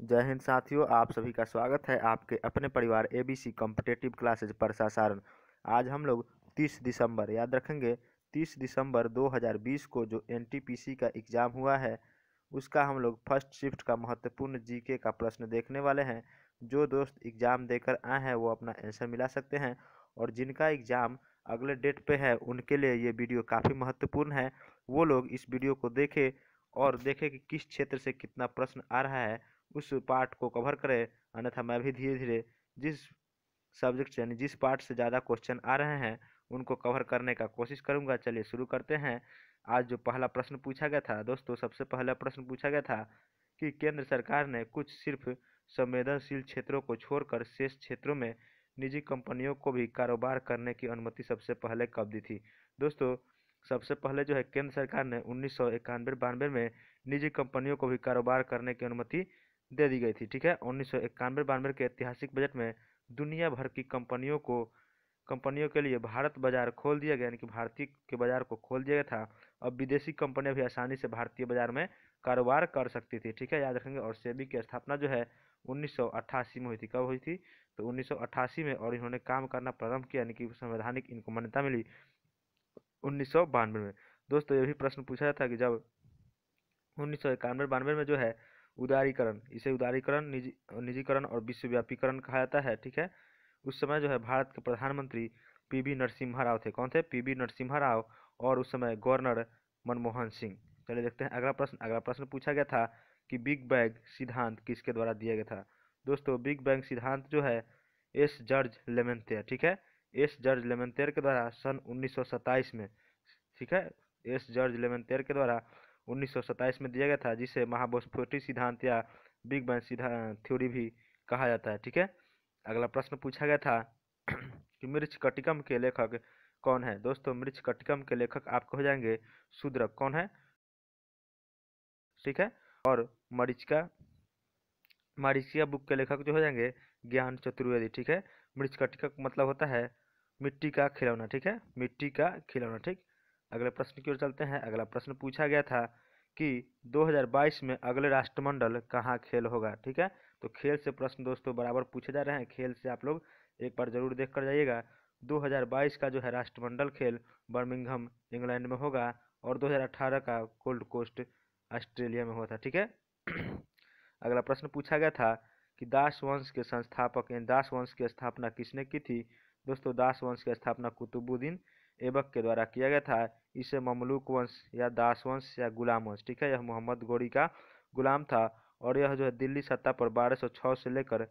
जय हिंद साथियों आप सभी का स्वागत है आपके अपने परिवार एबीसी कॉम्पिटेटिव क्लासेज पर सासारण आज हम लोग 30 दिसंबर याद रखेंगे 30 दिसंबर 2020 को जो एनटीपीसी का एग्ज़ाम हुआ है उसका हम लोग फर्स्ट शिफ्ट का महत्वपूर्ण जीके का प्रश्न देखने वाले हैं जो दोस्त एग्ज़ाम देकर आए हैं वो अपना आंसर मिला सकते हैं और जिनका एग्ज़ाम अगले डेट पर है उनके लिए ये वीडियो काफ़ी महत्वपूर्ण है वो लोग इस वीडियो को देखें और देखें कि किस क्षेत्र से कितना प्रश्न आ रहा है उस पार्ट को कवर करें अन्यथा मैं भी धीरे धीरे जिस सब्जेक्ट से यानी जिस पार्ट से ज़्यादा क्वेश्चन आ रहे हैं उनको कवर करने का कोशिश करूँगा चलिए शुरू करते हैं आज जो पहला प्रश्न पूछा गया था दोस्तों सबसे पहला प्रश्न पूछा गया था कि केंद्र सरकार ने कुछ सिर्फ संवेदनशील क्षेत्रों को छोड़कर शेष क्षेत्रों में निजी कंपनियों को भी कारोबार करने की अनुमति सबसे पहले कब दी थी दोस्तों सबसे पहले जो है केंद्र सरकार ने उन्नीस सौ में निजी कंपनियों को भी कारोबार करने की अनुमति दे दी गई थी ठीक है उन्नीस सौ इक्यानवे बानवे के ऐतिहासिक बजट में दुनिया भर की कंपनियों को कंपनियों के लिए भारत बाजार खोल दिया गया यानी कि भारतीय के बाजार को खोल दिया गया था अब विदेशी कंपनियां भी आसानी से भारतीय बाजार में कारोबार कर सकती थी ठीक है याद रखेंगे और सेबी की स्थापना जो है 1988 में हुई थी कब हुई थी तो 1988 में और इन्होंने काम करना प्रारंभ किया यानी कि संवैधानिक इनको मान्यता मिली उन्नीस में दोस्तों ये भी प्रश्न पूछा था कि जब उन्नीस सौ इक्यानवे बानवे में जो है उदारीकरण इसे उदारीकरण निजी निजीकरण और विश्वव्यापीकरण कहा जाता है ठीक है उस समय जो है भारत के प्रधानमंत्री पी वी नरसिम्हा राव थे कौन थे पी वी नरसिम्हा राव और उस समय गवर्नर मनमोहन सिंह चलिए देखते हैं अगला प्रश्न अगला प्रश्न पूछा गया था कि बिग बैग सिद्धांत किसके द्वारा दिया गया था दोस्तों बिग बैंग सिद्धांत जो है एस जर्ज लेमेंतेर ठीक है एस जर्ज लेमेंतेर के द्वारा सन उन्नीस में ठीक है एस जर्ज लेमेंतेर के द्वारा 1927 में दिया गया था जिसे महाबस्फोटी सिद्धांत या बिग बैंग सिद्धांत थ्योरी भी कहा जाता है ठीक है अगला प्रश्न पूछा गया था कि मृक्ष कटिकम के लेखक कौन है दोस्तों मृक्ष कटिकम के लेखक आपको हो जाएंगे शूद्रक कौन है ठीक है और मरीचिका मरीचिका बुक के लेखक जो हो जाएंगे ज्ञान चतुर्वेदी ठीक है मृक्ष कटिकक मतलब होता है मिट्टी का खिलौना ठीक है मिट्टी का खिलौना ठीक अगले प्रश्न की ओर चलते हैं अगला प्रश्न पूछा गया था कि 2022 में अगले राष्ट्रमंडल कहाँ खेल होगा ठीक है तो खेल से प्रश्न दोस्तों बराबर पूछे जा रहे हैं खेल से आप लोग एक बार जरूर देख कर जाइएगा 2022 का जो है राष्ट्रमंडल खेल बर्मिंगहम इंग्लैंड में होगा और 2018 का गोल्ड कोस्ट ऑस्ट्रेलिया में हुआ था ठीक है अगला प्रश्न पूछा गया था कि दास वंश के संस्थापक यानी दास वंश की स्थापना किसने की थी दोस्तों दास वंश की स्थापना कुतुबुद्दीन ऐबक के द्वारा किया गया था इसे ममलूक वंश या दास वंश या गुलाम वंश ठीक है यह मोहम्मद गोरी का गुलाम था और यह जो है दिल्ली सत्ता पर 1206 से लेकर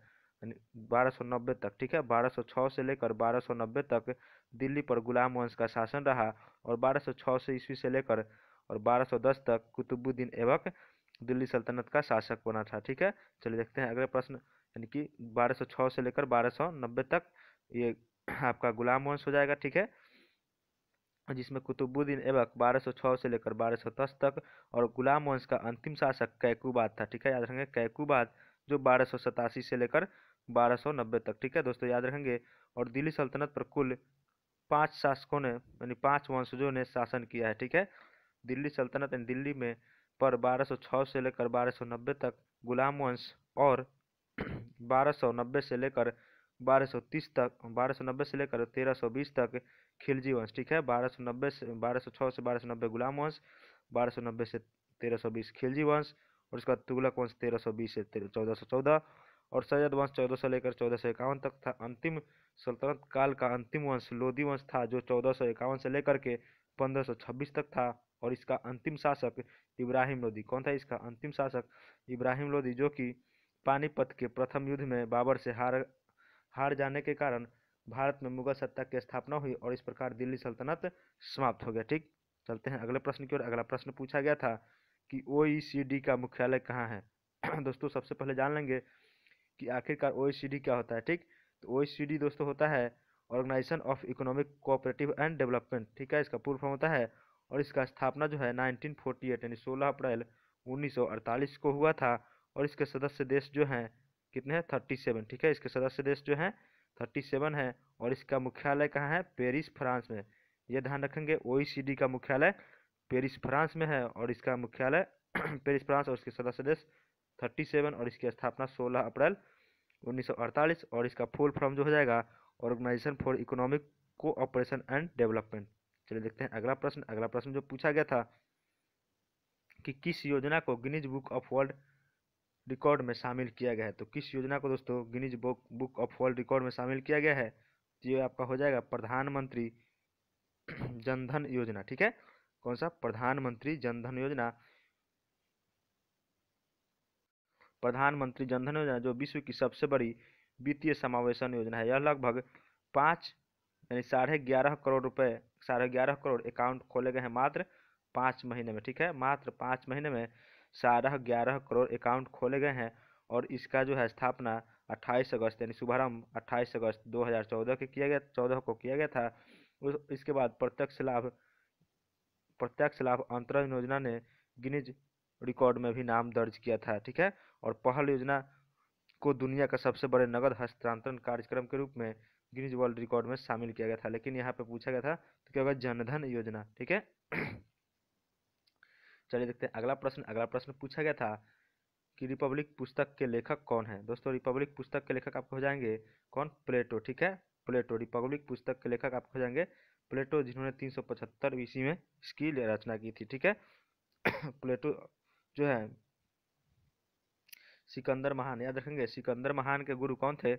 1290 तक ठीक है 1206 से लेकर 1290 तक दिल्ली पर गुलाम वंश का शासन रहा और 1206 से ईस्वी से लेकर और 1210 तक कुतुबुद्दीन ऐबक दिल्ली सल्तनत का शासक बना था ठीक है चलिए देखते हैं अगले प्रश्न यानी कि 1206 से लेकर 1290 तक ये आपका गुलाम वंश हो जाएगा ठीक है जिसमें कुतुबुद्दीन ऐबक 1206 से लेकर दस तक और गुलाम वंश का अंतिम शासक कैकूबाद था ठीक है याद रखेंगे कैकूबाद जो बारह से लेकर 1290 तक ठीक है दोस्तों याद रखेंगे और दिल्ली सल्तनत पर कुल पांच शासकों ने यानी पांच वंशजों ने शासन किया है ठीक है दिल्ली सल्तनत यानी दिल्ली में पर 1206 से लेकर 1290 तक गुलाम वंश और 1290 से लेकर 1230 तक 1290 से लेकर 1320 तक खिलजी वंश ठीक है 1290 से 1206 से 1290 गुलाम वंश 1290 से 1320 खिलजी वंश और उसके बाद तुगलक वंश 1320 से 1414 और सैयद वंश 1400 से लेकर चौदह तक था अंतिम सल्तनत काल का अंतिम वंश लोधी वंश था जो चौदह से लेकर के छब्बीस तक था और इसका अंतिम शासक इब्राहिम लोधी कौन था इसका अंतिम शासक इब्राहिम लोधी जो कि पानीपत के प्रथम युद्ध में बाबर से हार हार जाने के कारण भारत में मुगल सत्ता की स्थापना हुई और इस प्रकार दिल्ली सल्तनत समाप्त हो गया ठीक चलते हैं अगले प्रश्न की ओर अगला प्रश्न पूछा गया था कि ओ का मुख्यालय कहाँ है दोस्तों सबसे पहले जान लेंगे कि आखिरकार ओ क्या होता है ठीक तो ओ दोस्तों होता है organization of economic cooperative and development ठीक है इसका पूर्व फॉर्म होता है और इसका स्थापना जो है 1948 यानी 16 अप्रैल 1948 को हुआ था और इसके सदस्य देश जो हैं कितने हैं थर्टी सेवन ठीक है इसके सदस्य देश जो हैं थर्टी सेवन है और इसका मुख्यालय कहाँ है पेरिस फ्रांस में यह ध्यान रखेंगे ओ का मुख्यालय पेरिस फ्रांस में है और इसका मुख्यालय पेरिस फ्रांस और इसके सदस्य देश थर्टी सेवन और इसकी स्थापना सोलह अप्रैल उन्नीस और इसका फुल फॉर्म जो हो जाएगा organization for economic cooperation and development चलिए देखते हैं अगला प्रश्न अगला प्रश्न जो पूछा गया था कि किस योजना को Guinness book of world record में शामिल किया गया है तो किस योजना को दोस्तों Guinness book book of world record में शामिल किया गया है तो ये आपका हो जाएगा प्रधानमंत्री जनधन योजना ठीक है कौन सा प्रधानमंत्री जनधन योजना प्रधानमंत्री जनधन योजना जो विश्व की सबसे बड़ी वित्तीय समावेशन योजना है यह लगभग पाँच यानी साढ़े ग्यारह करोड़ रुपए साढ़े ग्यारह करोड़ अकाउंट खोले गए हैं मात्र पाँच महीने में ठीक है मात्र पाँच महीने में सारह ग्यारह करोड़ अकाउंट खोले गए हैं और इसका जो है स्थापना 28 अगस्त यानी शुभारंभ 28 अगस्त 2014 के किया गया चौदह को किया गया था उस इसके बाद प्रत्यक्ष लाभ प्रत्यक्ष लाभ अंतरण योजना ने गिनीज रिकॉर्ड में भी नाम दर्ज किया था ठीक है और पहल योजना को दुनिया का सबसे बड़े नगद हस्तांतरण कार्यक्रम के रूप में गिनीज वर्ल्ड रिकॉर्ड में शामिल किया गया था लेकिन यहाँ पे पूछा गया था तो क्या होगा जनधन योजना ठीक है चलिए देखते हैं अगला प्रश्न अगला प्रश्न पूछा गया था कि रिपब्लिक पुस्तक के लेखक कौन है दोस्तों रिपब्लिक पुस्तक के लेखक आपको हो जाएंगे कौन प्लेटो ठीक है प्लेटो रिपब्लिक पुस्तक के लेखक आपको हो जाएंगे प्लेटो जिन्होंने तीन सौ पचहत्तर ईस्वी में इसकी रचना की थी ठीक है प्लेटो जो है सिकंदर महान याद रखेंगे सिकंदर महान के गुरु कौन थे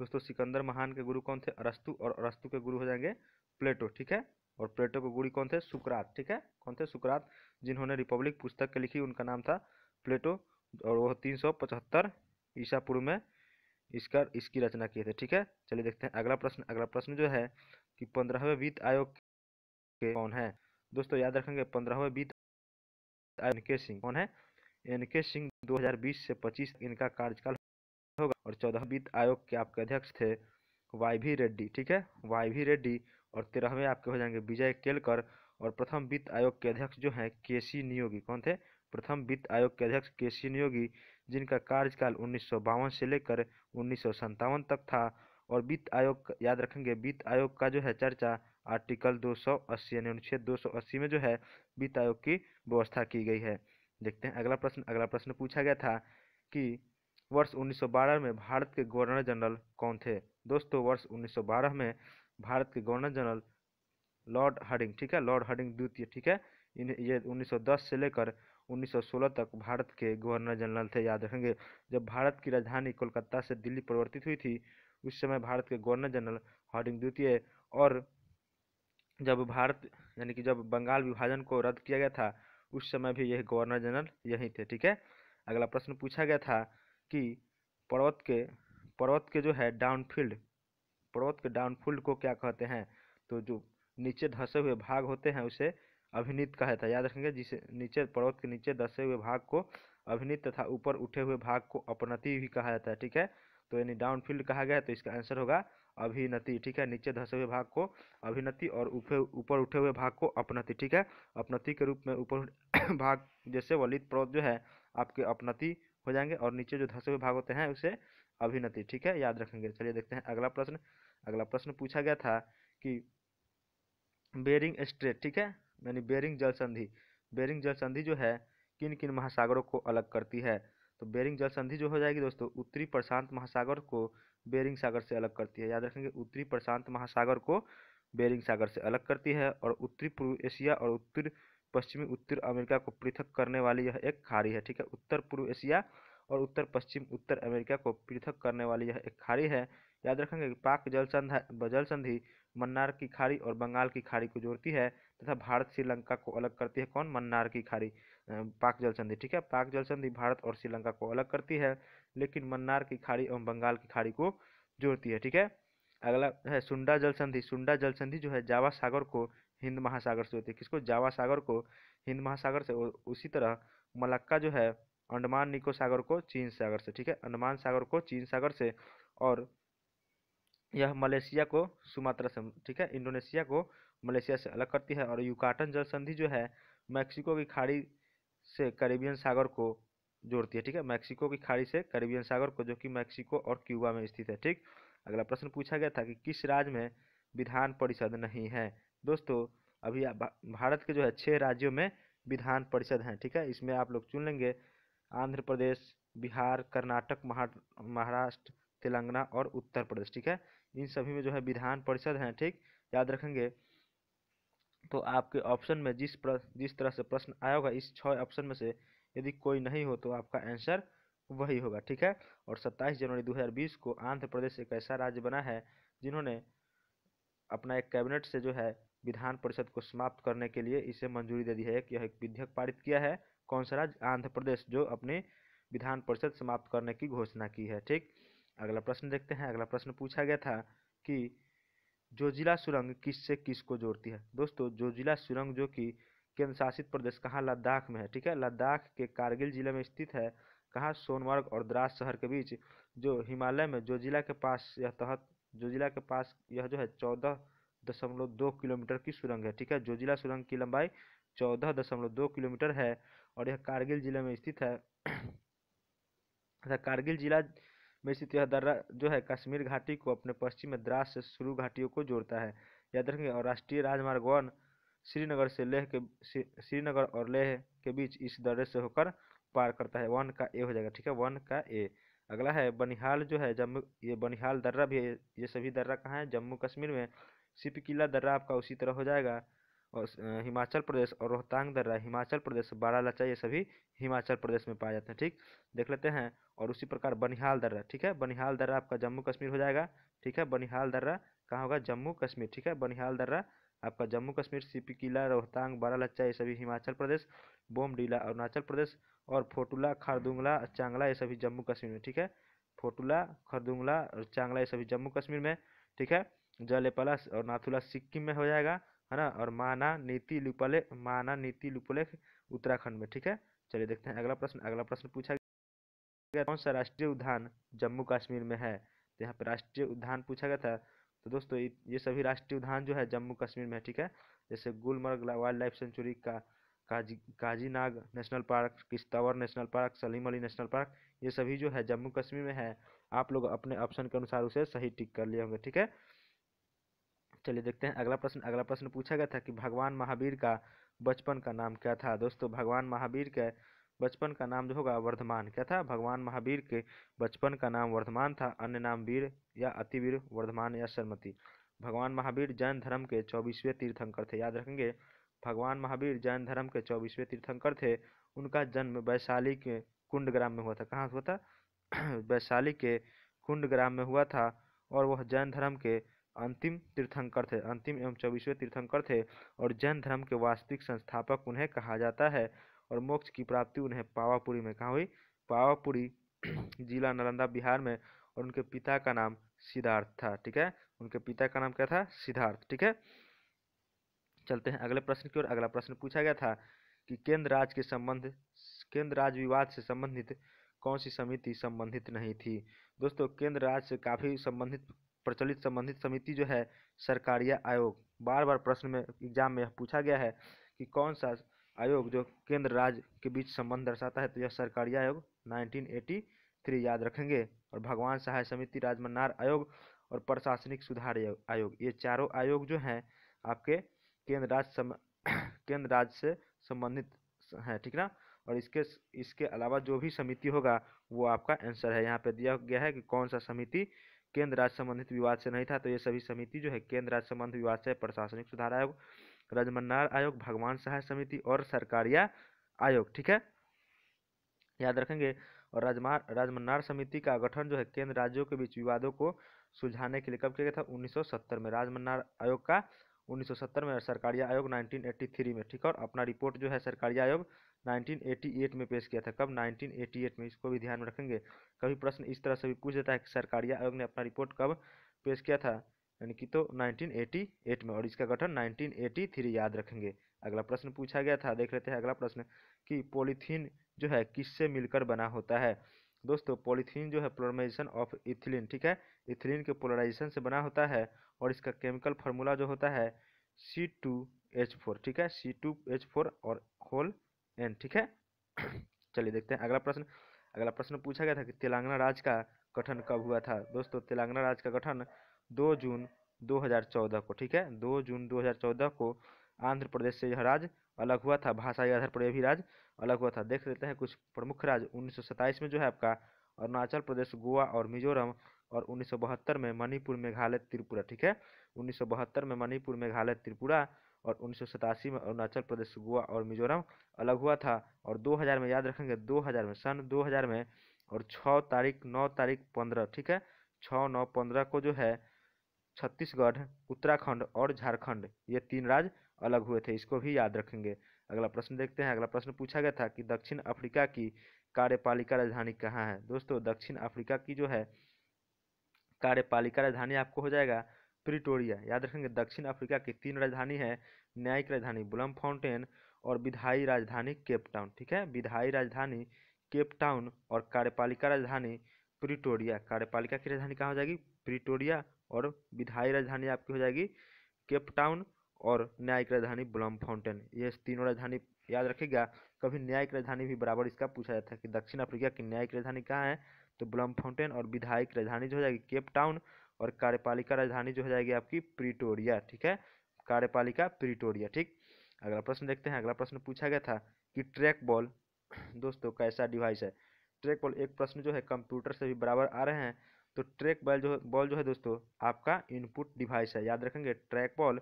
दोस्तों सिकंदर महान के गुरु कौन थे अरस्तु और अरस्तु के गुरु हो जाएंगे प्लेटो ठीक है और प्लेटो के गुड़ी कौन थे सुकरात ठीक है कौन थे सुकरात जिन्होंने रिपब्लिक पुस्तक के लिखी उनका नाम था प्लेटो और वह तीन सौ पचहत्तर ईसा पूर्व में इसका इसकी रचना किए थे ठीक है चलिए देखते हैं अगला प्रश्न अगला प्रश्न जो है कि पंद्रहवें वित्त आयोग के कौन है दोस्तों याद रखेंगे पंद्रहवें वित्त एन के सिंह कौन है एन के सिंह 2020 से 25 इनका कार्यकाल होगा और चौदह वित्त आयोग के आपके अध्यक्ष थे वाई वी रेड्डी ठीक है वाई वी रेड्डी और तेरहवें आपके हो जाएंगे विजय केलकर और प्रथम वित्त आयोग के अध्यक्ष जो हैं के सी नियोगी कौन थे प्रथम वित्त आयोग के अध्यक्ष के सी नियोगी जिनका कार्यकाल उन्नीस से लेकर उन्नीस तक था और वित्त आयोग याद रखेंगे वित्त आयोग का जो है चर्चा आर्टिकल 280 यानी अनुच्छेद अस्सी में जो है वित्त आयोग की व्यवस्था की गई है देखते हैं अगला प्रश्न अगला प्रश्न पूछा गया था कि वर्ष 1912 में भारत के गवर्नर जनरल कौन थे दोस्तों वर्ष 1912 में भारत के गवर्नर जनरल लॉर्ड हार्डिंग ठीक है लॉर्ड हार्डिंग द्वितीय ठीक है इन ये 1910 से लेकर 1916 तक भारत के गवर्नर जनरल थे याद रखेंगे जब भारत की राजधानी कोलकाता से दिल्ली परिवर्तित हुई थी उस समय भारत के गवर्नर जनरल हार्डिंग द्वितीय और जब भारत यानी कि जब बंगाल विभाजन को रद्द किया गया था उस समय भी यह गवर्नर जनरल यही थे ठीक है अगला प्रश्न पूछा गया था कि पर्वत के पर्वत के जो है डाउनफील्ड पर्वत के डाउनफील्ड को क्या कहते हैं तो जो नीचे धसे हुए भाग होते हैं उसे अभिनीत जाता है याद रखेंगे जिसे नीचे पर्वत के नीचे धसे हुए भाग को अभिनीत तथा ऊपर उठे हुए भाग को अपनति भी कहा जाता है ठीक है तो यानी डाउनफील्ड कहा गया तो इसका आंसर होगा अभिनति ठीक है नीचे धसे हुए भाग को अभिनति और ऊपर उठे हुए भाग को अपनति ठीक है अपनति के रूप में ऊपर भाग जैसे वलित पर्वत जो है आपके अपनति हो जाएंगे और नीचे जो धसे हुए भाग होते हैं उसे अभिनति ठीक है याद रखेंगे चलिए देखते हैं अगला प्रश्न अगला प्रश्न पूछा गया था कि बेरिंग स्ट्रेट ठीक है यानी बेरिंग जल संधि बेरिंग जल संधि जो है किन किन महासागरों को अलग करती है तो बेरिंग जल संधि जो हो जाएगी दोस्तों उत्तरी प्रशांत महासागर को बेरिंग सागर से अलग करती है याद रखेंगे उत्तरी प्रशांत महासागर को बेरिंग सागर से अलग करती है और उत्तरी पूर्व एशिया और उत्तर पश्चिमी उत्तर अमेरिका को पृथक करने वाली यह एक खाड़ी है ठीक है उत्तर पूर्व एशिया और उत्तर पश्चिम उत्तर अमेरिका को पृथक करने वाली यह एक खाड़ी है याद रखेंगे कि पाक जल जल संधि मन्नार की खाड़ी और बंगाल की खाड़ी को जोड़ती है तथा भारत श्रीलंका को अलग करती है कौन मन्नार की खाड़ी पाक जल संधि ठीक है पाक जल संधि भारत और श्रीलंका को अलग करती है लेकिन मन्नार की खाड़ी और बंगाल की खाड़ी को जोड़ती है ठीक है अगला है सुंडा जल संधि सुंडा जल संधि जो है जावा सागर को हिंद महासागर से होती है किसको जावा सागर को हिंद महासागर से उसी तरह मलक्का जो है अंडमान निको सागर को चीन सागर से ठीक है अंडमान सागर को चीन सागर से और यह मलेशिया को सुमात्रा से ठीक है इंडोनेशिया को मलेशिया से अलग करती है और युकाटन जल संधि जो है मैक्सिको की खाड़ी से करेबियन सागर को जोड़ती है ठीक है मैक्सिको की खाड़ी से करेबियन सागर को जो कि मैक्सिको और क्यूबा में स्थित है ठीक अगला प्रश्न पूछा गया था कि किस राज्य में विधान परिषद नहीं है दोस्तों अभी भारत के जो है छः राज्यों में विधान परिषद हैं ठीक है इसमें आप लोग चुन लेंगे आंध्र प्रदेश बिहार कर्नाटक महाराष्ट्र तेलंगाना और उत्तर प्रदेश ठीक है इन सभी में जो है विधान परिषद हैं ठीक याद रखेंगे तो आपके ऑप्शन में जिस प्र, जिस तरह से प्रश्न आया होगा इस छः ऑप्शन में से यदि कोई नहीं हो तो आपका आंसर वही होगा ठीक है और 27 जनवरी 2020 को आंध्र प्रदेश एक ऐसा राज्य बना है जिन्होंने अपना एक कैबिनेट से जो है विधान परिषद को समाप्त करने के लिए इसे मंजूरी दे दी है कि यह एक विधेयक पारित किया है कौन सा राज्य आंध्र प्रदेश जो अपने विधान परिषद समाप्त करने की घोषणा की है ठीक अगला प्रश्न देखते हैं अगला प्रश्न पूछा गया था कि जोजिला सुरंग किससे किसको जोड़ती है दोस्तों जोजिला सुरंग जो कि केंद्र शासित प्रदेश कहाँ लद्दाख में है ठीक है लद्दाख के कारगिल जिले में स्थित है कहाँ सोनमर्ग और द्रास शहर के बीच जो हिमालय में जोजिला के पास यह तहत जोजिला के पास यह जो है चौदह दशमलव दो किलोमीटर की सुरंग है ठीक है जोजिला सुरंग की लंबाई चौदह दशमलव दो किलोमीटर है और यह कारगिल जिले में स्थित है तथा कारगिल जिला में स्थित यह दर्रा जो है कश्मीर घाटी को अपने पश्चिम में द्रास से शुरू घाटियों को जोड़ता है याद रखेंगे और राष्ट्रीय राजमार्ग वन श्रीनगर से लेह के श्रीनगर और लेह के बीच इस दर्रे से होकर पार करता है वन का ए हो जाएगा ठीक है वन का ए अगला है बनिहाल जो है जम्मू ये बनिहाल दर्रा भी ये सभी दर्रा कहाँ है जम्मू कश्मीर में सिप किला दर्रा आपका उसी तरह हो जाएगा और हिमाचल प्रदेश और रोहतांग दर्रा हिमाचल प्रदेश बारालाचा ये सभी हिमाचल प्रदेश में पाए जाते हैं ठीक देख लेते हैं और उसी प्रकार बनिहाल दर्रा ठीक है बनिहाल दर्रा आपका जम्मू कश्मीर हो जाएगा ठीक है बनिहाल दर्रा कहाँ होगा जम्मू कश्मीर ठीक है बनिहाल दर्रा आपका जम्मू कश्मीर सीपी किला रोहतांग लच्चा ये सभी हिमाचल प्रदेश बोमडीला अरुणाचल प्रदेश और फोटुला खारदुंगला चांगला ये सभी जम्मू कश्मीर में ठीक है फोटुला खरदुंगला और चांगला ये सभी जम्मू कश्मीर में ठीक है जलेपला और नाथुला सिक्किम में हो जाएगा है ना और माना नीति लुपले माना नीति लुपलेख उत्तराखंड में ठीक है चलिए देखते हैं अगला प्रश्न अगला प्रश्न पूछा गया कौन सा राष्ट्रीय उद्यान जम्मू कश्मीर में है तो यहाँ पर राष्ट्रीय उद्यान पूछा गया था तो दोस्तों ये सभी राष्ट्रीय उद्यान जो है जम्मू कश्मीर में है ठीक है जैसे गुलमर्ग वाइल्ड लाइफ सेंचुरी का Kazi Kazinag national park Kishtwar national park Salim Ali national park ये सभी जो है जम्मू कश्मीर में है आप लोग अपने ऑप्शन के अनुसार उसे सही टिक कर लिए होंगे ठीक है चलिए देखते हैं अगला प्रश्न अगला प्रश्न पूछा गया था कि भगवान महावीर का बचपन का नाम क्या था दोस्तों भगवान महावीर के बचपन का नाम जो होगा वर्धमान क्या था भगवान महावीर के बचपन का नाम वर्धमान था अन्य नाम वीर या अतिवीर वर्धमान या शर्मती भगवान महावीर जैन धर्म के चौबीसवें तीर्थंकर थे याद रखेंगे भगवान महावीर जैन धर्म के चौबीसवें तीर्थंकर थे उनका जन्म वैशाली के कुंड ग्राम में हुआ था कहाँ हुआ था वैशाली के कुंड ग्राम में हुआ था और वह जैन धर्म के अंतिम तीर्थंकर थे अंतिम एवं चौबीसवें तीर्थंकर थे और जैन धर्म के वास्तविक संस्थापक उन्हें कहा जाता है और मोक्ष की प्राप्ति उन्हें पावापुरी में कहा हुई पावापुरी जिला नालंदा बिहार में और उनके पिता का नाम सिद्धार्थ था ठीक है उनके पिता का नाम क्या था सिद्धार्थ ठीक है चलते हैं अगले प्रश्न की ओर अगला प्रश्न पूछा गया था कि केंद्र राज के संबंध केंद्र राज विवाद से संबंधित कौन सी समिति संबंधित नहीं थी दोस्तों केंद्र राज से काफ़ी संबंधित प्रचलित संबंधित समिति जो है सरकारिया आयोग बार बार प्रश्न में एग्जाम में पूछा गया है कि कौन सा आयोग जो केंद्र राज्य के बीच संबंध दर्शाता है तो यह सरकारिया आयोग 1983 याद रखेंगे और भगवान सहाय समिति राजमन्नार आयोग और प्रशासनिक सुधार आयोग ये चारों आयोग जो हैं आपके केंद्र राज्य सम केंद्र राज्य से संबंधित हैं ठीक ना और इसके इसके अलावा जो भी समिति होगा वो आपका आंसर है यहाँ पे दिया गया है कि कौन सा समिति केंद्र राज्य संबंधित विवाद से नहीं था तो ये सभी समिति जो है केंद्र राज्य संबंधित विवाद से प्रशासनिक सुधार आयोग रजमन्नार आयोग भगवान सहाय समिति और सरकारिया आयोग ठीक है याद रखेंगे और राजमार राजमन्नार समिति का गठन जो है केंद्र राज्यों के बीच विवादों को सुलझाने के लिए कब किया गया था 1970 में राजमन्नार आयोग का 1970 में सरकारी आयोग 1983 में ठीक है और अपना रिपोर्ट जो है सरकारी आयोग 1988 में पेश किया था कब 1988 में इसको भी ध्यान में रखेंगे कभी प्रश्न इस तरह से भी पूछ देता है कि सरकारी आयोग ने अपना रिपोर्ट कब पेश किया था यानी कि तो 1988 में और इसका गठन 1983 याद रखेंगे अगला प्रश्न पूछा गया था देख लेते हैं अगला प्रश्न कि पॉलीथीन जो है किससे मिलकर बना होता है दोस्तों पॉलीथीन जो है पोलराइजेशन ऑफ इथिलीन ठीक है इथिलीन के पोलराइजेशन से बना होता है और इसका केमिकल फार्मूला जो होता है सी टू एच फोर ठीक है सी टू एच फोर और होल एन ठीक है चलिए देखते हैं अगला प्रश्न अगला प्रश्न पूछा गया था कि तेलंगाना राज्य का गठन कब हुआ था दोस्तों तेलंगाना राज्य का गठन 2 जून 2014 को ठीक है 2 जून 2014 को आंध्र प्रदेश से यह राज्य अलग हुआ था भाषा के आधार पर यह भी राज्य अलग हुआ था देख लेते हैं कुछ प्रमुख राज्य उन्नीस में जो है आपका अरुणाचल प्रदेश गोवा और मिजोरम और उन्नीस में मणिपुर मेघालय त्रिपुरा ठीक है उन्नीस में मणिपुर मेघालय त्रिपुरा और उन्नीस में अरुणाचल प्रदेश गोवा और मिजोरम अलग हुआ था और 2000 में याद रखेंगे 2000 में सन 2000 में और 6 तारीख 9 तारीख 15 ठीक है 6 9 15 को जो है छत्तीसगढ़ उत्तराखंड और झारखंड ये तीन राज्य अलग हुए थे इसको भी याद रखेंगे अगला प्रश्न देखते हैं अगला प्रश्न पूछा गया था कि दक्षिण अफ्रीका की कार्यपालिका राजधानी कहाँ है दोस्तों दक्षिण अफ्रीका की जो है कार्यपालिका राजधानी आपको हो जाएगा प्रिटोरिया याद रखेंगे दक्षिण अफ्रीका की तीन राजधानी है न्यायिक राजधानी बुलम फाउंटेन और विधायी राजधानी केपटाउन ठीक है विधायी राजधानी केपटाउन और कार्यपालिका राजधानी प्रिटोरिया कार्यपालिका की राजधानी कहाँ हो जाएगी प्रिटोरिया और विधायी राजधानी आपकी हो जाएगी केपटाउन और न्यायिक राजधानी बुलम फाउंटेन ये तीनों राजधानी याद रखेगा कभी न्यायिक राजधानी भी बराबर इसका पूछा जाता है कि दक्षिण अफ्रीका की न्यायिक राजधानी कहाँ है तो बुलम फाउंटेन और विधायक राजधानी जो हो जाएगी केपटाउन और कार्यपालिका राजधानी जो हो जाएगी आपकी प्रिटोरिया ठीक है कार्यपालिका प्रिटोरिया ठीक अगला प्रश्न देखते हैं अगला प्रश्न पूछा गया था कि ट्रैक बॉल दोस्तों कैसा डिवाइस है ट्रैक बॉल एक प्रश्न जो है कंप्यूटर से भी बराबर आ रहे हैं तो ट्रैक बॉल जो बॉल जो है दोस्तों आपका इनपुट डिवाइस है याद रखेंगे ट्रैक बॉल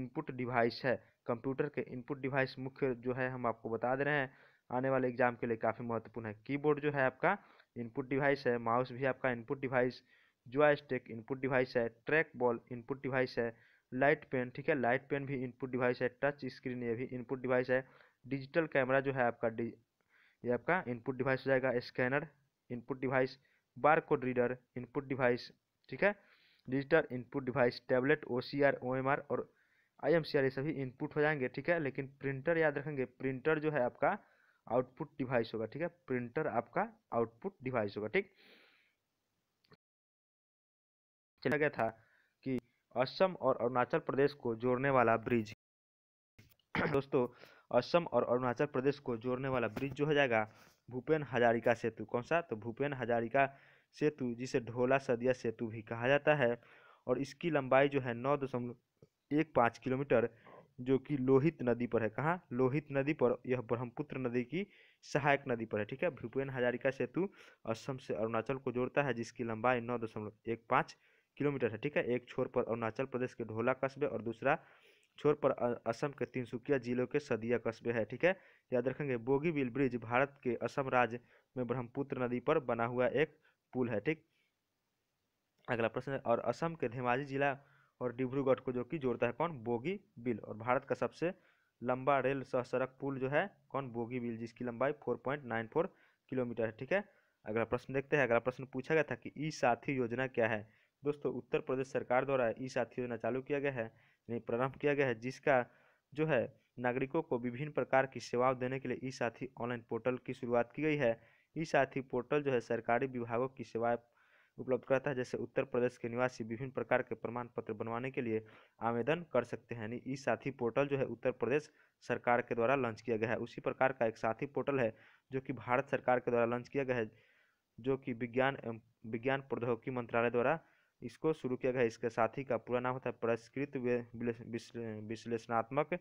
इनपुट डिवाइस है कंप्यूटर के इनपुट डिवाइस मुख्य जो है हम आपको बता दे रहे हैं आने वाले एग्जाम के लिए काफ़ी महत्वपूर्ण है कीबोर्ड जो है आपका इनपुट डिवाइस है माउस भी आपका input device joystick input device है ट्रैक बॉल इनपुट डिवाइस है लाइट पेन ठीक है लाइट पेन भी इनपुट डिवाइस है टच स्क्रीन ये भी इनपुट डिवाइस है डिजिटल कैमरा जो है आपका डि ये आपका इनपुट डिवाइस हो जाएगा scanner input device bar code reader input device ठीक है digital input device tablet O C R O M R और आई एम सी आर ये सभी इनपुट हो जाएंगे ठीक है लेकिन प्रिंटर याद रखेंगे प्रिंटर जो है आपका आउटपुट डिवाइस होगा ठीक है प्रिंटर आपका आउटपुट डिवाइस होगा ठीक चला गया था कि असम और अरुणाचल प्रदेश को जोड़ने वाला ब्रिज दोस्तों असम और अरुणाचल प्रदेश को जोड़ने वाला ब्रिज जो हो जाएगा भूपेन हजारिका सेतु कौन सा तो भूपेन हजारिका सेतु जिसे ढोला सदिया सेतु भी कहा जाता है और इसकी लंबाई जो है नौ दशमलव एक पाँच किलोमीटर जो कि लोहित नदी पर है कहाँ लोहित नदी पर यह ब्रह्मपुत्र नदी की सहायक नदी पर है ठीक है भूपेन हजारिका सेतु असम से अरुणाचल को जोड़ता है जिसकी लंबाई नौ दशमलव एक पाँच किलोमीटर है ठीक है एक छोर पर अरुणाचल प्रदेश के ढोला कस्बे और दूसरा छोर पर असम के तिनसुकिया जिलों के सदिया कस्बे है ठीक है याद रखेंगे बोगीबिल ब्रिज भारत के असम राज्य में ब्रह्मपुत्र नदी पर बना हुआ एक पुल है ठीक अगला प्रश्न और असम के धेमाजी जिला और डिब्रूगढ़ को जो कि जोड़ता है कौन बोगी बिल और भारत का सबसे लंबा रेल सह सड़क पुल जो है कौन बोगी बिल जिसकी लंबाई 4.94 किलोमीटर है ठीक है अगला प्रश्न देखते हैं अगला प्रश्न पूछा गया था कि ई साथी योजना क्या है दोस्तों उत्तर प्रदेश सरकार द्वारा ई साथी योजना चालू किया गया है यानी प्रारंभ किया गया है जिसका जो है नागरिकों को विभिन्न प्रकार की सेवाओं देने के लिए ई साथी ऑनलाइन पोर्टल की शुरुआत की गई है ई साथी पोर्टल जो है सरकारी विभागों की सेवाएं उपलब्ध कराता है जैसे उत्तर प्रदेश के निवासी विभिन्न प्रकार के प्रमाण पत्र बनवाने के लिए आवेदन कर सकते हैं यानी ई साथी पोर्टल जो है उत्तर प्रदेश सरकार के द्वारा लॉन्च किया गया है उसी प्रकार का एक साथी पोर्टल है जो कि भारत सरकार के द्वारा लॉन्च किया गया है जो कि विज्ञान एवं विज्ञान प्रौद्योगिकी मंत्रालय द्वारा इसको शुरू किया गया इसके साथी का पूरा नाम होता है परिष्कृत विश्लेषणात्मक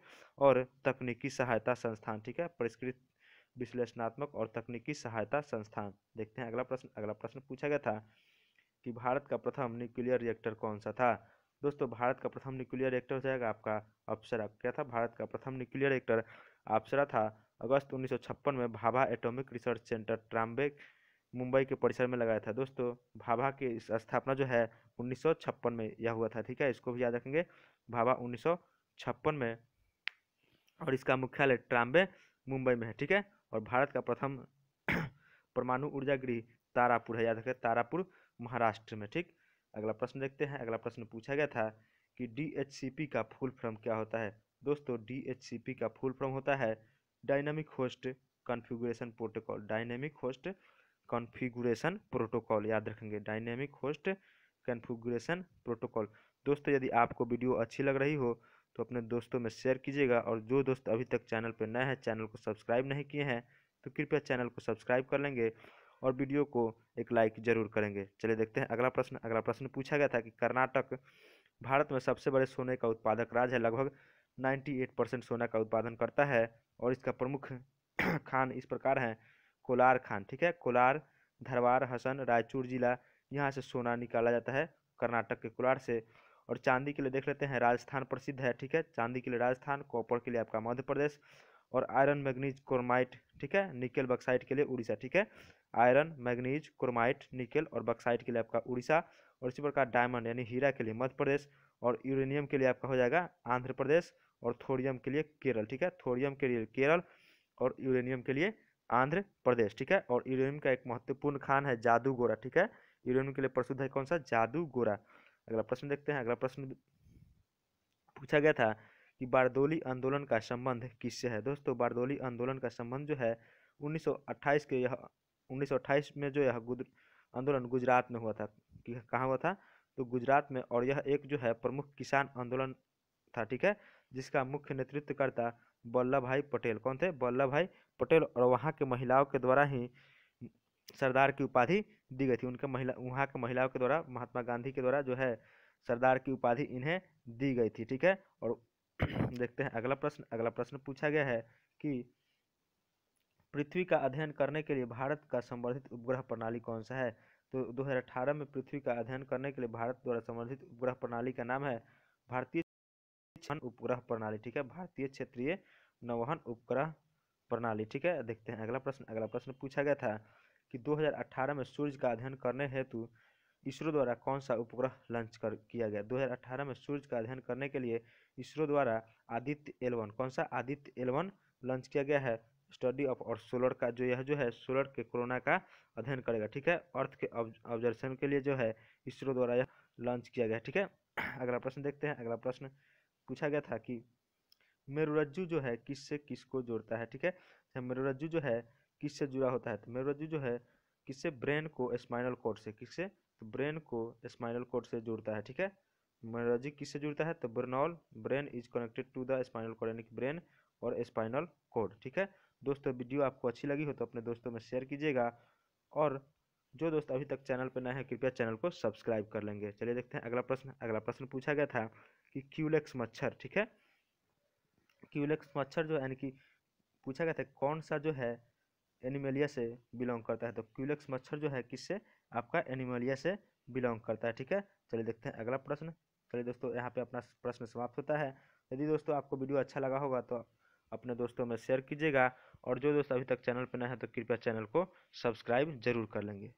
और तकनीकी सहायता संस्थान ठीक है परिष्कृत विश्लेषणात्मक और तकनीकी सहायता संस्थान देखते हैं अगला प्रश्न अगला प्रश्न पूछा गया था कि भारत का प्रथम न्यूक्लियर रिएक्टर कौन सा था दोस्तों भारत का प्रथम न्यूक्लियर रिएक्टर हो जाएगा आपका अप्सरा क्या था भारत का प्रथम न्यूक्लियर रिएक्टर अप्सरा था अगस्त 1956 में Bhabha atomic research centre Trombay Mumbai के परिसर में लगाया था दोस्तों भाभा की स्थापना जो है उन्नीस में यह हुआ था ठीक है इसको भी याद रखेंगे भाभा उन्नीस में और इसका मुख्यालय ट्राम्बे मुंबई में है ठीक है और भारत का प्रथम परमाणु ऊर्जा गृह तारापुर है याद रखें तारापुर महाराष्ट्र में ठीक अगला प्रश्न देखते हैं अगला प्रश्न पूछा गया था कि डी का फुल फॉर्म क्या होता है दोस्तों डी का फुल फॉर्म होता है dynamic host configuration protocol dynamic host configuration protocol याद रखेंगे डायनेमिक होस्ट कन्फिग्रेशन प्रोटोकॉल दोस्तों यदि आपको वीडियो अच्छी लग रही हो तो अपने दोस्तों में शेयर कीजिएगा और जो दोस्त अभी तक चैनल पर नए हैं चैनल को सब्सक्राइब नहीं किए हैं तो कृपया चैनल को सब्सक्राइब कर लेंगे और वीडियो को एक लाइक जरूर करेंगे चलिए देखते हैं अगला प्रश्न अगला प्रश्न पूछा गया था कि कर्नाटक भारत में सबसे बड़े सोने का उत्पादक राज्य है लगभग 98 परसेंट सोना का उत्पादन करता है और इसका प्रमुख खान इस प्रकार हैं कोलार खान ठीक है कोलार धरवार हसन रायचूर जिला यहाँ से सोना निकाला जाता है कर्नाटक के कुलार से और चांदी के लिए देख लेते हैं राजस्थान प्रसिद्ध है ठीक है चांदी के लिए राजस्थान कॉपर के लिए आपका मध्य प्रदेश और आयरन मैग्नीज क्रोमाइट ठीक है निकेल बक्साइट के लिए उड़ीसा ठीक है आयरन मैग्नीज क्रोमाइट निकेल और बक्साइट के लिए आपका उड़ीसा और इसी प्रकार डायमंड यानी हीरा के लिए मध्य प्रदेश और यूरेनियम के लिए आपका हो जाएगा आंध्र प्रदेश और थोरियम के लिए केरल ठीक है थोरियम के लिए केरल और यूरेनियम के लिए आंध्र प्रदेश ठीक है और यूरेनियम का एक महत्वपूर्ण खान है जादूगोरा ठीक है यूरेनियम के लिए प्रसिद्ध है कौन सा जादू गोरा अगला प्रश्न देखते हैं अगला प्रश्न पूछा गया था कि बारदोली आंदोलन का संबंध किससे है दोस्तों बारदोली आंदोलन का संबंध जो है 1928 के यह 1928 में जो यह गुद, आंदोलन गुजरात में हुआ था कि कहाँ हुआ था तो गुजरात में और यह एक जो है प्रमुख किसान आंदोलन था ठीक है जिसका मुख्य नेतृत्वकर्ता वल्लभ भाई पटेल कौन थे वल्लभ भाई पटेल और वहाँ के महिलाओं के द्वारा ही सरदार की उपाधि दी गई थी उनके महिला वहाँ के महिलाओं के द्वारा महात्मा गांधी के द्वारा जो है सरदार की उपाधि इन्हें दी गई थी ठीक है और देखते हैं अगला प्रश्न अगला प्रश्न पूछा गया है कि पृथ्वी का अध्ययन करने के लिए भारत का संवर्धित उपग्रह प्रणाली कौन सा है तो 2018 में पृथ्वी का अध्ययन करने के लिए भारत द्वारा संवर्धित उपग्रह प्रणाली का नाम है भारतीय उपग्रह प्रणाली ठीक है भारतीय क्षेत्रीय नवहन उपग्रह प्रणाली ठीक है देखते हैं अगला प्रश्न अगला प्रश्न पूछा गया था कि 2018 में सूर्य का अध्ययन करने हेतु इसरो द्वारा कौन सा उपग्रह लॉन्च कर किया गया 2018 में सूर्य का अध्ययन करने के लिए इसरो द्वारा आदित्य एलवन कौन सा आदित्य एलवन लॉन्च किया गया है स्टडी ऑफ और सोलर का जो यह जो है सोलर के कोरोना का अध्ययन करेगा ठीक है अर्थ के ऑब्जर्वेशन के लिए जो है इसरो द्वारा यह लॉन्च किया गया ठीक है अगला प्रश्न देखते हैं अगला प्रश्न पूछा गया था कि मेरुरज्जु जो है किससे किसको जोड़ता है ठीक है मेरुरज्जु जो है किससे जुड़ा होता है तो मेरुरज्जु जो है किससे ब्रेन को स्पाइनल कोड से किससे तो ब्रेन को स्पाइनल कोड से जुड़ता है ठीक है मेरोजी किससे जुड़ता है तो ब्रनॉल brain is connected to the spinal cord यानी कि ब्रेन और स्पाइनल कोड ठीक है दोस्तों वीडियो आपको अच्छी लगी हो तो अपने दोस्तों में शेयर कीजिएगा और जो दोस्त अभी तक चैनल पर नए हैं कृपया चैनल को सब्सक्राइब कर लेंगे चलिए देखते हैं अगला प्रश्न अगला प्रश्न पूछा गया था कि क्यूलेक्स मच्छर ठीक है क्यूलेक्स मच्छर जो है यानी कि पूछा गया था कौन सा जो है एनिमेलिया से बिलोंग करता है तो क्यूलेक्स मच्छर जो है किससे आपका एनिमेलिया से बिलोंग करता है ठीक है चलिए देखते हैं अगला प्रश्न चलिए दोस्तों यहाँ पे अपना प्रश्न समाप्त होता है यदि दोस्तों आपको वीडियो अच्छा लगा होगा तो अपने दोस्तों में शेयर कीजिएगा और जो दोस्त अभी तक चैनल पर नए हैं तो कृपया चैनल को सब्सक्राइब जरूर कर लेंगे